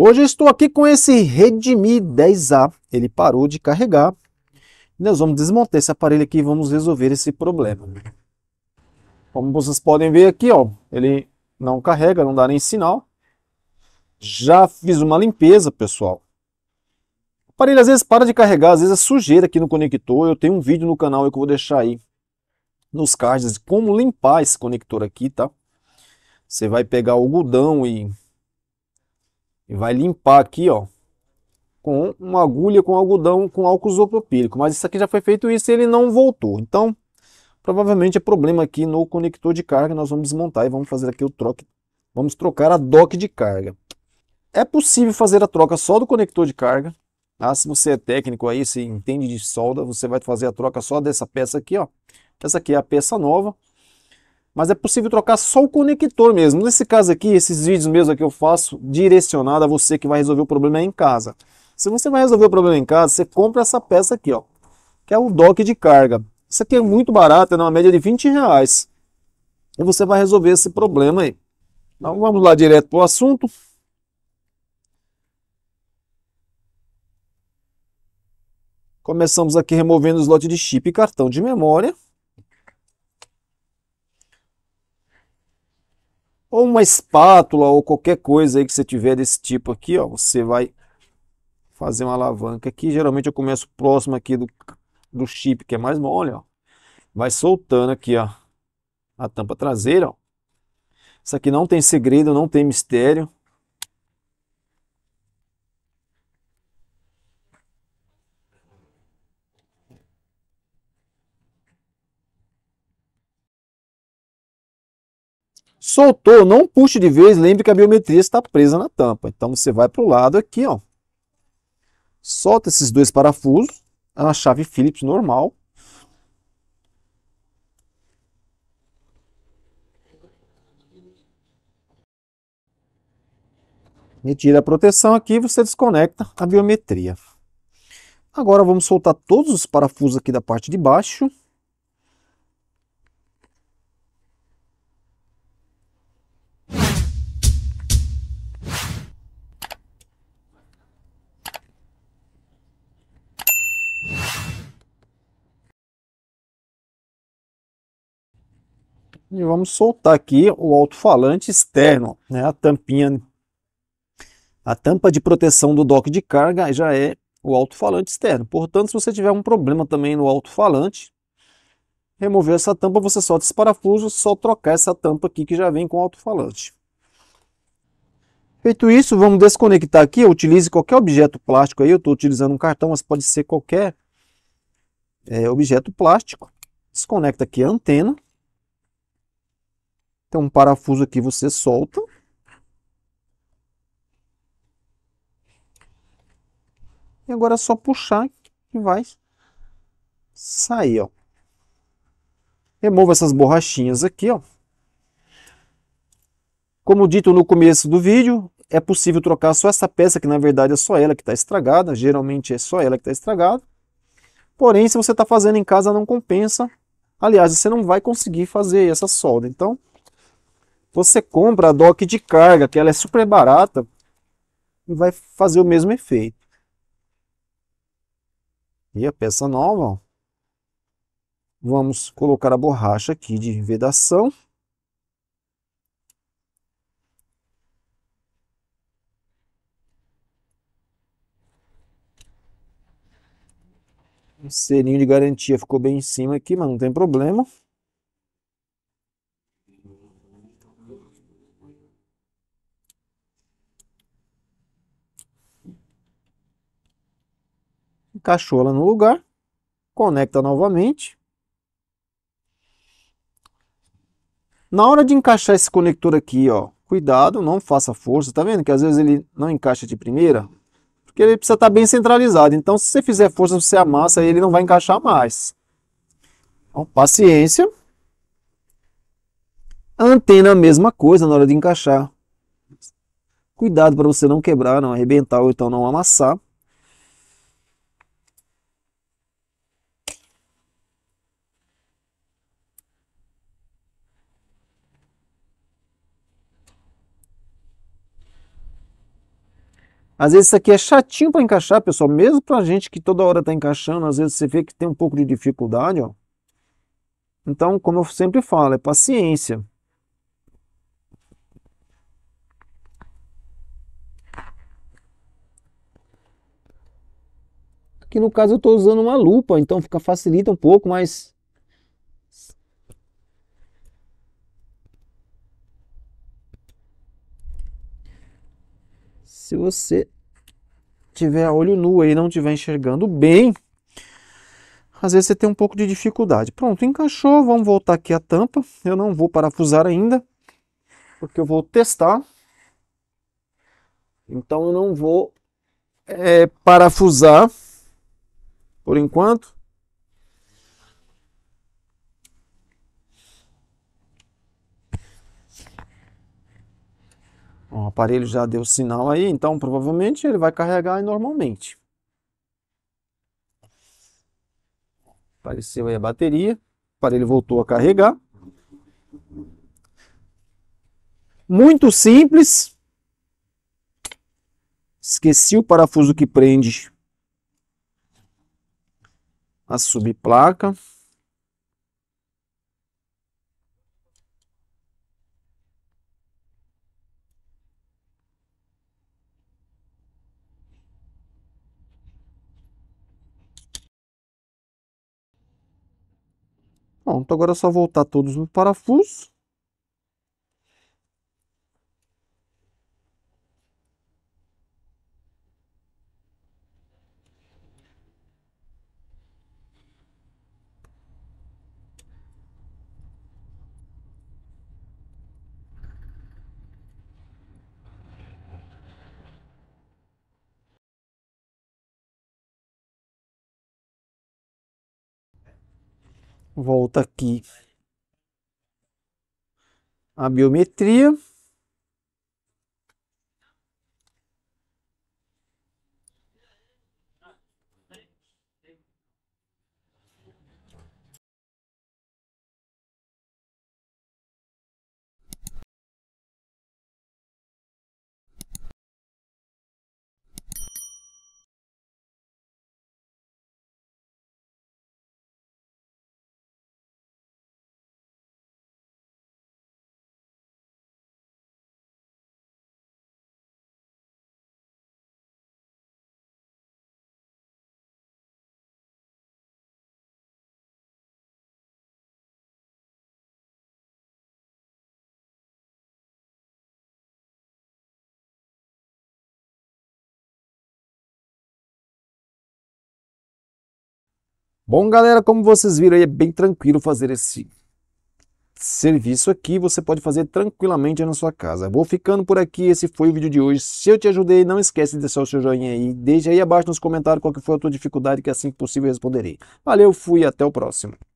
Hoje eu estou aqui com esse Redmi 10A, ele parou de carregar. Nós vamos desmontar esse aparelho aqui e vamos resolver esse problema. Como vocês podem ver aqui, ó, ele não carrega, não dá nem sinal. Já fiz uma limpeza, pessoal. O aparelho às vezes para de carregar, às vezes é sujeira aqui no conector. Eu tenho um vídeo no canal que eu vou deixar aí nos cards de como limpar esse conector aqui, tá? Você vai pegar algodão e e vai limpar aqui, ó, com uma agulha com algodão com álcool isopropílico. Mas isso aqui já foi feito isso e ele não voltou. Então, provavelmente é problema aqui no conector de carga. Nós vamos desmontar e vamos fazer aqui o troque. Vamos trocar a dock de carga. É possível fazer a troca só do conector de carga. Tá? Se você é técnico aí, se entende de solda, você vai fazer a troca só dessa peça aqui, ó. Essa aqui é a peça nova mas é possível trocar só o conector mesmo. Nesse caso aqui, esses vídeos mesmo que eu faço, direcionado a você que vai resolver o problema em casa. Se você vai resolver o problema em casa, você compra essa peça aqui, ó, que é o dock de carga. Isso aqui é muito barato, é uma média de 20 reais. E você vai resolver esse problema aí. Então vamos lá direto para o assunto. Começamos aqui removendo o slot de chip e cartão de memória. ou uma espátula ou qualquer coisa aí que você tiver desse tipo aqui, ó, você vai fazer uma alavanca aqui. Geralmente eu começo próximo aqui do, do chip, que é mais mole, ó. Vai soltando aqui, ó, a tampa traseira, ó. Isso aqui não tem segredo, não tem mistério. Soltou, não puxe de vez, lembre que a biometria está presa na tampa. Então você vai para o lado aqui, ó. Solta esses dois parafusos, é uma chave Phillips normal. Retira a proteção aqui você desconecta a biometria. Agora vamos soltar todos os parafusos aqui da parte de baixo. e vamos soltar aqui o alto-falante externo, né? a tampinha, a tampa de proteção do dock de carga já é o alto-falante externo. Portanto, se você tiver um problema também no alto-falante, remover essa tampa, você solta esse parafuso, só trocar essa tampa aqui que já vem com alto-falante. Feito isso, vamos desconectar aqui, utilize qualquer objeto plástico aí, eu estou utilizando um cartão, mas pode ser qualquer é, objeto plástico. Desconecta aqui a antena tem um parafuso aqui você solta. E agora é só puxar que vai sair, ó. Remova essas borrachinhas aqui, ó. Como dito no começo do vídeo, é possível trocar só essa peça, que na verdade é só ela que está estragada, geralmente é só ela que está estragada. Porém, se você está fazendo em casa, não compensa. Aliás, você não vai conseguir fazer essa solda. Então, você compra a dock de carga, que ela é super barata, e vai fazer o mesmo efeito. E a peça nova, vamos colocar a borracha aqui de vedação. O selinho de garantia ficou bem em cima aqui, mas não tem problema. encaixou ela no lugar, conecta novamente. Na hora de encaixar esse conector aqui, ó, cuidado, não faça força, tá vendo que às vezes ele não encaixa de primeira? Porque ele precisa estar tá bem centralizado, então se você fizer força, você amassa e ele não vai encaixar mais. Então, paciência. Antena, mesma coisa na hora de encaixar. Cuidado para você não quebrar, não arrebentar ou então não amassar. Às vezes isso aqui é chatinho para encaixar, pessoal. Mesmo para gente que toda hora está encaixando, às vezes você vê que tem um pouco de dificuldade, ó. Então, como eu sempre falo, é paciência. Aqui no caso eu estou usando uma lupa, então fica facilita um pouco, mas se você tiver olho nu e não estiver enxergando bem, às vezes você tem um pouco de dificuldade. Pronto, encaixou, vamos voltar aqui a tampa. Eu não vou parafusar ainda, porque eu vou testar. Então eu não vou é, parafusar por enquanto. O aparelho já deu sinal aí, então provavelmente ele vai carregar normalmente. Apareceu aí a bateria, o aparelho voltou a carregar. Muito simples. Esqueci o parafuso que prende a subplaca. Pronto, agora é só voltar todos os parafusos. volta aqui a biometria. Bom, galera, como vocês viram, é bem tranquilo fazer esse serviço aqui. Você pode fazer tranquilamente na sua casa. Vou ficando por aqui. Esse foi o vídeo de hoje. Se eu te ajudei, não esquece de deixar o seu joinha aí. Deixe aí abaixo nos comentários qual que foi a tua dificuldade, que assim que possível responderei. Valeu, fui até o próximo.